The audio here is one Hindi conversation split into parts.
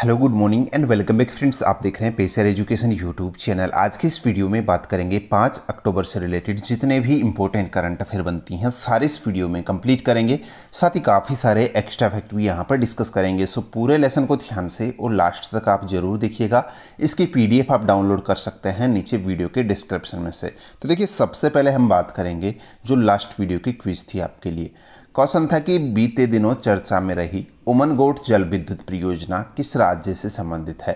hello good morning and welcome back friends आप देख रहे हैं पेशर एजुकेशन यूट्यूब चैनल आज की इस वीडियो में बात करेंगे पाँच अक्टूबर से रिलेटेड जितने भी इंपॉर्टेंट करंट अफेयर बनती हैं सारे इस वीडियो में कंप्लीट करेंगे साथ ही काफ़ी सारे एक्स्ट्रा फैक्ट भी यहाँ पर डिस्कस करेंगे सो पूरे लेसन को ध्यान से और लास्ट तक आप जरूर देखिएगा इसकी पी आप डाउनलोड कर सकते हैं नीचे वीडियो के डिस्क्रिप्शन में से तो देखिए सबसे पहले हम बात करेंगे जो लास्ट वीडियो की क्विज थी आपके लिए क्वेश्चन था कि बीते दिनों चर्चा में रही उमनगोट जल विद्युत परियोजना किस राज्य से संबंधित है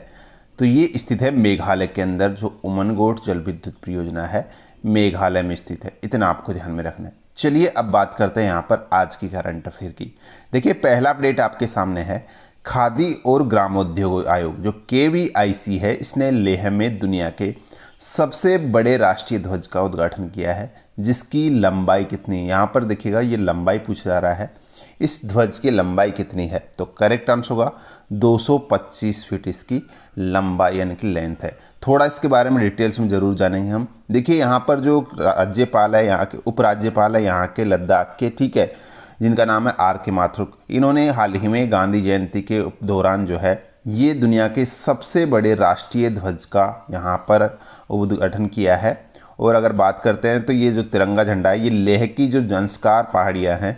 तो ये स्थित है मेघालय के अंदर जो उमनगोट जल विद्युत परियोजना है मेघालय में स्थित है इतना आपको ध्यान में रखना है चलिए अब बात करते हैं यहाँ पर आज की करंट अफेयर की देखिए पहला अपडेट आपके सामने है खादी और ग्रामोद्योग आयोग जो के है इसने लेह में दुनिया के सबसे बड़े राष्ट्रीय ध्वज का उद्घाटन किया है जिसकी लंबाई कितनी यहाँ पर देखिएगा ये लंबाई पूछा जा रहा है इस ध्वज की लंबाई कितनी है तो करेक्ट आंसर होगा 225 फीट इसकी लंबाई यानी कि लेंथ है थोड़ा इसके बारे में डिटेल्स में ज़रूर जानेंगे हम देखिए यहाँ पर जो राज्यपाल है यहाँ के उपराज्यपाल है यहाँ के लद्दाख के ठीक है जिनका नाम है आर के माथुर इन्होंने हाल ही में गांधी जयंती के दौरान जो है ये दुनिया के सबसे बड़े राष्ट्रीय ध्वज का यहाँ पर उद्घाटन किया है और अगर बात करते हैं तो ये जो तिरंगा झंडा है ये लेह की जो जंस्कार पहाड़ियाँ हैं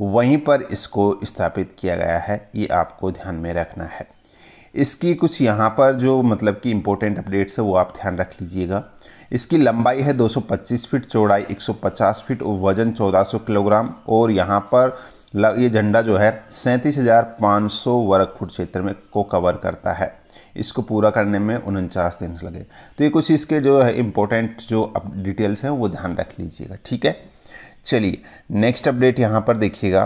वहीं पर इसको स्थापित किया गया है ये आपको ध्यान में रखना है इसकी कुछ यहाँ पर जो मतलब कि इम्पोर्टेंट अपडेट्स है वो आप ध्यान रख लीजिएगा इसकी लंबाई है 225 फीट चौड़ाई 150 फीट और वज़न 1400 किलोग्राम और यहाँ पर ये झंडा जो है सैंतीस हज़ार पाँच सौ वर्ग फुट क्षेत्र में को कवर करता है इसको पूरा करने में उनचास दिन लगे तो ये कुछ इसके जो है इम्पोर्टेंट जो अप डिटेल्स हैं वो ध्यान रख लीजिएगा ठीक है चलिए नेक्स्ट अपडेट यहाँ पर देखिएगा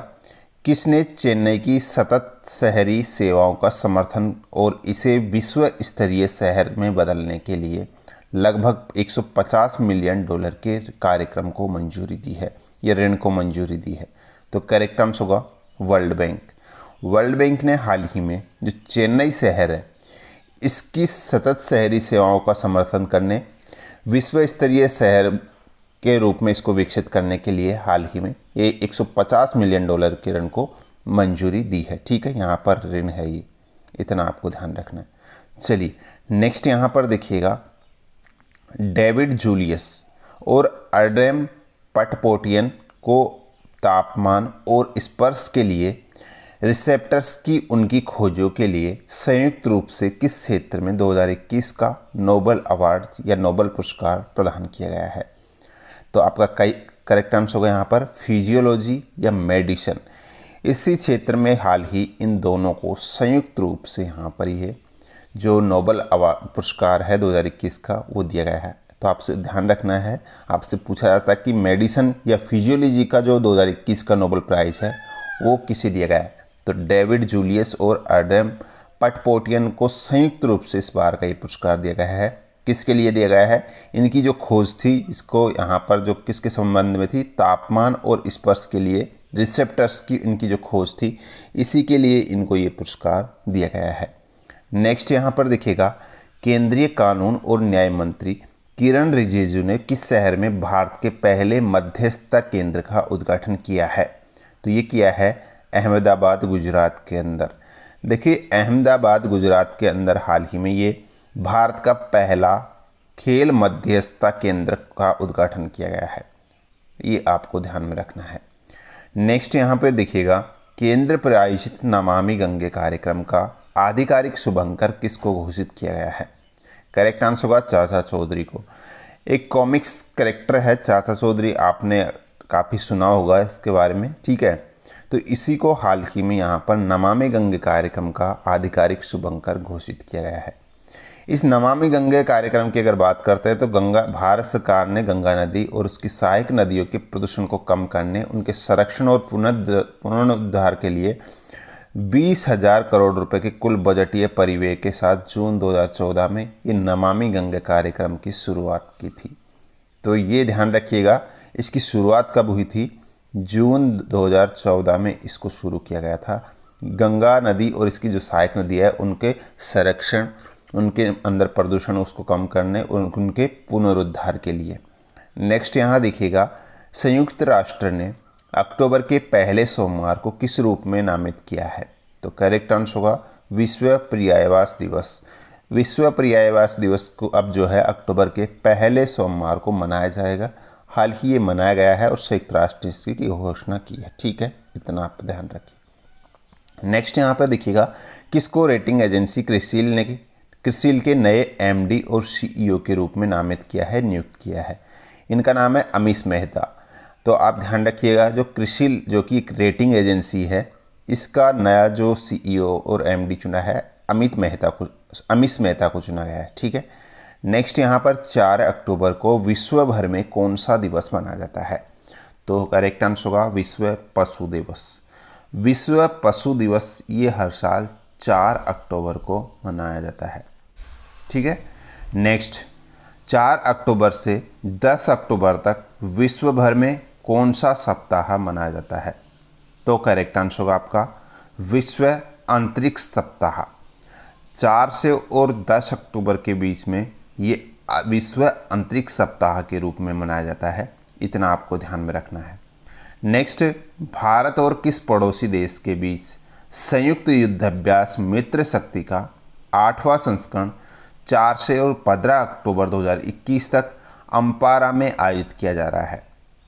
किसने चेन्नई की सतत शहरी सेवाओं का समर्थन और इसे विश्व स्तरीय शहर में बदलने के लिए लगभग 150 मिलियन डॉलर के कार्यक्रम को मंजूरी दी है या ऋण को मंजूरी दी है तो करेक्ट आंसर होगा वर्ल्ड बैंक वर्ल्ड बैंक ने हाल ही में जो चेन्नई शहर है इसकी सतत शहरी सेवाओं का समर्थन करने विश्व स्तरीय शहर के रूप में इसको विकसित करने के लिए हाल ही में ये 150 मिलियन डॉलर के ऋण को मंजूरी दी है ठीक है यहाँ पर ऋण है ये इतना आपको ध्यान रखना है चलिए नेक्स्ट यहाँ पर देखिएगा डेविड जूलियस और अर्डेम पटपोटियन को तापमान और स्पर्श के लिए रिसेप्टर्स की उनकी खोजों के लिए संयुक्त रूप से किस क्षेत्र में 2021 का नोबल अवार्ड या नोबल पुरस्कार प्रदान किया गया है तो आपका कई करेक्ट आंसर होगा यहाँ पर फिजियोलॉजी या मेडिसन इसी क्षेत्र में हाल ही इन दोनों को संयुक्त रूप से यहाँ पर ये जो नोबल अवार्ड पुरस्कार है 2021 का वो दिया गया है तो आपसे ध्यान रखना है आपसे पूछा जाता है कि मेडिसन या फिजियोलॉजी का जो 2021 का नोबल प्राइज़ है वो किसे दिया गया है तो डेविड जूलियस और एडम पटपोटियन को संयुक्त रूप से इस बार का ये पुरस्कार दिया गया है किसके लिए दिया गया है इनकी जो खोज थी इसको यहाँ पर जो किसके संबंध में थी तापमान और स्पर्श के लिए रिसेप्टर्स की इनकी जो खोज थी इसी के लिए इनको ये पुरस्कार दिया गया है नेक्स्ट यहाँ पर देखिएगा केंद्रीय कानून और न्याय मंत्री किरण रिजिजू ने किस शहर में भारत के पहले मध्यस्थता केंद्र का उद्घाटन किया है तो ये किया है अहमदाबाद गुजरात के अंदर देखिए अहमदाबाद गुजरात के अंदर हाल ही में ये भारत का पहला खेल मध्यस्थता केंद्र का उद्घाटन किया गया है ये आपको ध्यान में रखना है नेक्स्ट यहाँ पर देखिएगा केंद्र प्रायोजित नमामि गंगे कार्यक्रम का आधिकारिक शुभंकर किसको घोषित किया गया है करेक्ट आंसर होगा चाचा चौधरी को एक कॉमिक्स करेक्टर है चाचा चौधरी आपने काफ़ी सुना होगा इसके बारे में ठीक है तो इसी को हाल ही में यहाँ पर नमामि गंगे कार्यक्रम का आधिकारिक शुभंकर घोषित किया गया है इस नमामि गंगे कार्यक्रम की अगर बात करते हैं तो गंगा भारत सरकार ने गंगा नदी और उसकी सहायक नदियों के प्रदूषण को कम करने उनके संरक्षण और पुनः पुनरुद्धार के लिए बीस हजार करोड़ रुपए के कुल बजटीय परिव्यय के साथ जून 2014 में ये नमामि गंगे कार्यक्रम की शुरुआत की थी तो ये ध्यान रखिएगा इसकी शुरुआत कब हुई थी जून 2014 में इसको शुरू किया गया था गंगा नदी और इसकी जो सहायक नदी है उनके संरक्षण उनके अंदर प्रदूषण उसको कम करने और उनके पुनरुद्धार के लिए नेक्स्ट यहाँ देखिएगा संयुक्त राष्ट्र ने अक्टूबर के पहले सोमवार को किस रूप में नामित किया है तो करेक्ट आंसर होगा विश्व पर्यायवास दिवस विश्व पर्यायवास दिवस को अब जो है अक्टूबर के पहले सोमवार को मनाया जाएगा हाल ही ये मनाया गया है और संयुक्त राष्ट्र इसकी की घोषणा की है ठीक है इतना आप ध्यान रखिए नेक्स्ट यहाँ पर देखिएगा किसको रेटिंग एजेंसी क्रिसिल ने क्रिसिल के नए एमडी और सीईओ e के रूप में नामित किया है नियुक्त किया है इनका नाम है अमीश मेहता तो आप ध्यान रखिएगा जो कृषि जो कि एक रेटिंग एजेंसी है इसका नया जो सीईओ e और एमडी चुना है अमित मेहता को अमित मेहता को चुना गया है ठीक है नेक्स्ट यहाँ पर चार अक्टूबर को विश्व भर में कौन सा दिवस मनाया जाता है तो करेक्ट आंसर होगा विश्व पशु दिवस विश्व पशु दिवस ये हर साल चार अक्टूबर को मनाया जाता है ठीक है नेक्स्ट चार अक्टूबर से दस अक्टूबर तक विश्व भर में कौन सा सप्ताह मनाया जाता है तो करेक्ट आंसर होगा आपका विश्व अंतरिक्ष सप्ताह चार से और दस अक्टूबर के बीच में ये विश्व अंतरिक्ष सप्ताह के रूप में मनाया जाता है इतना आपको ध्यान में रखना है नेक्स्ट भारत और किस पड़ोसी देश के बीच संयुक्त युद्धाभ्यास मित्र शक्ति का आठवां संस्करण चार से और पंद्रह अक्टूबर 2021 तक अम्पारा में आयोजित किया जा रहा है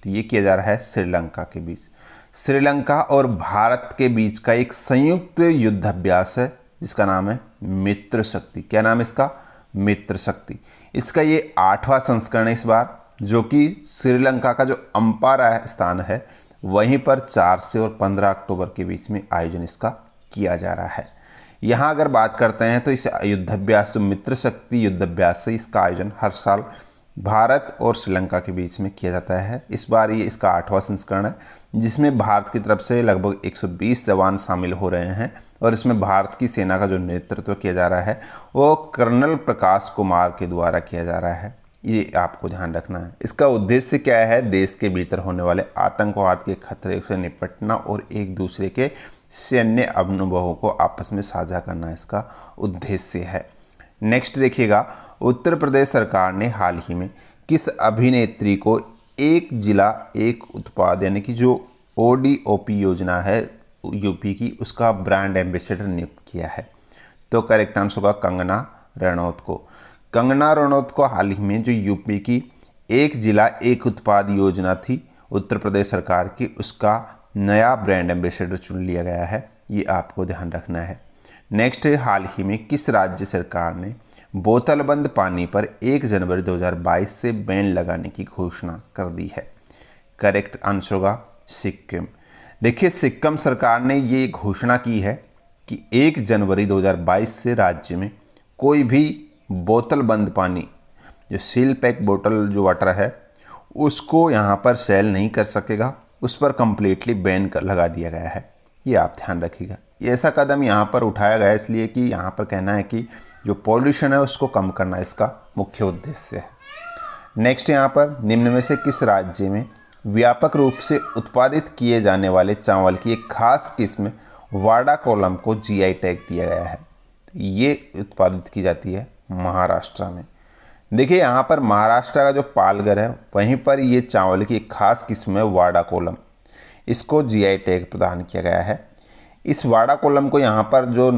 तो ये किया जा रहा है श्रीलंका के बीच श्रीलंका और भारत के बीच का एक संयुक्त युद्धाभ्यास है जिसका नाम है मित्र शक्ति क्या नाम है इसका मित्र शक्ति इसका ये आठवां संस्करण है इस बार जो कि श्रीलंका का जो अंपारा स्थान है वहीं पर चार से और पंद्रह अक्टूबर के बीच में आयोजन इसका किया जा रहा है यहाँ अगर बात करते हैं तो इस युद्धाभ्यास जो मित्र शक्ति युद्धाभ्यास से इसका आयोजन हर साल भारत और श्रीलंका के बीच में किया जाता है इस बार ये इसका आठवां संस्करण है जिसमें भारत की तरफ से लगभग 120 जवान शामिल हो रहे हैं और इसमें भारत की सेना का जो नेतृत्व किया जा रहा है वो कर्नल प्रकाश कुमार के द्वारा किया जा रहा है ये आपको ध्यान रखना है इसका उद्देश्य क्या है देश के भीतर होने वाले आतंकवाद के खतरे से निपटना और एक दूसरे के सैन्य अनुभवों को आपस में साझा करना इसका उद्देश्य है नेक्स्ट देखिएगा उत्तर प्रदेश सरकार ने हाल ही में किस अभिनेत्री को एक जिला एक उत्पाद यानी कि जो ओ डी ओ पी योजना है यूपी की उसका ब्रांड एम्बेसडर नियुक्त किया है तो करेक्ट आंसर होगा कंगना रणौत को कंगना रणौत को हाल ही में जो यूपी की एक जिला एक उत्पाद योजना थी उत्तर प्रदेश सरकार की उसका नया ब्रांड एम्बेसडर चुन लिया गया है ये आपको ध्यान रखना है नेक्स्ट हाल ही में किस राज्य सरकार ने बोतलबंद पानी पर 1 जनवरी 2022 से बैन लगाने की घोषणा कर दी है करेक्ट आंसर होगा सिक्किम देखिए सिक्किम सरकार ने ये घोषणा की है कि 1 जनवरी 2022 से राज्य में कोई भी बोतलबंद पानी जो सील पैक बोतल जो वाटर है उसको यहाँ पर सेल नहीं कर सकेगा उस पर कम्प्लीटली बैन कर लगा दिया गया है ये आप ध्यान रखिएगा ऐसा कदम यहाँ पर उठाया गया है इसलिए कि यहाँ पर कहना है कि जो पॉल्यूशन है उसको कम करना इसका मुख्य उद्देश्य है नेक्स्ट यहाँ पर निम्न में से किस राज्य में व्यापक रूप से उत्पादित किए जाने वाले चावल की एक खास किस्म वाडा कोलम को जीआई टैग दिया गया है ये उत्पादित की जाती है महाराष्ट्र में देखिए यहाँ पर महाराष्ट्र का जो पालघर है वहीं पर ये चावल की एक खास किस्म है वाडा कोलम इसको जीआई टैग प्रदान किया गया है इस वाड़ा कोलम को यहाँ पर जो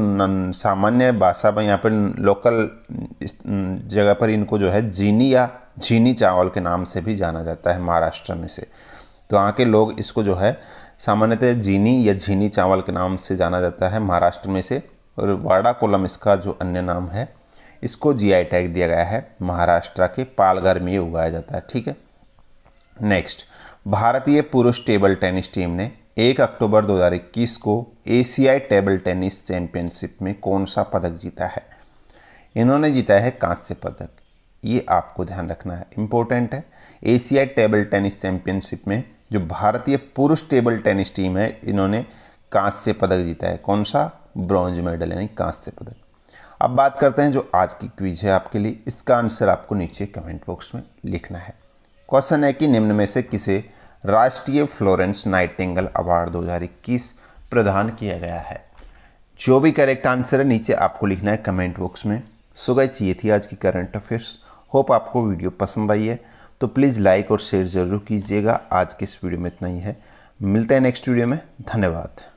सामान्य भाषा में यहाँ पर लोकल जगह पर इनको जो है जीनी या झीनी चावल के नाम से भी जाना जाता है महाराष्ट्र में से तो यहाँ के लोग इसको जो है सामान्यतः जीनी या झीनी चावल के नाम से जाना जाता है महाराष्ट्र में से और वाड़ा कोलम इसका जो अन्य नाम है इसको जी टैग दिया गया है महाराष्ट्र के पालघर में उगाया जाता है ठीक है नेक्स्ट भारतीय पुरुष टेबल टेनिस टीम ने एक अक्टूबर 2021 को एशियाई टेबल टेनिस चैंपियनशिप में कौन सा पदक जीता है इन्होंने जीता है कांस्य पदक ये आपको ध्यान रखना है इम्पोर्टेंट है एशियाई टेबल टेनिस चैंपियनशिप में जो भारतीय पुरुष टेबल टेनिस टीम है इन्होंने कांस्य पदक जीता है कौन सा ब्रॉन्ज मेडल यानी कांस्य पदक अब बात करते हैं जो आज की क्विज है आपके लिए इसका आंसर आपको नीचे कमेंट बॉक्स में लिखना है क्वेश्चन है कि निम्न में से किसे राष्ट्रीय फ्लोरेंस नाइटिंगल अवार्ड 2021 प्रदान किया गया है जो भी करेक्ट आंसर है नीचे आपको लिखना है कमेंट बॉक्स में सो ये थी आज की करंट अफेयर्स होप आपको वीडियो पसंद आई है तो प्लीज़ लाइक और शेयर ज़रूर कीजिएगा आज के इस वीडियो में इतना ही है मिलते हैं नेक्स्ट वीडियो में धन्यवाद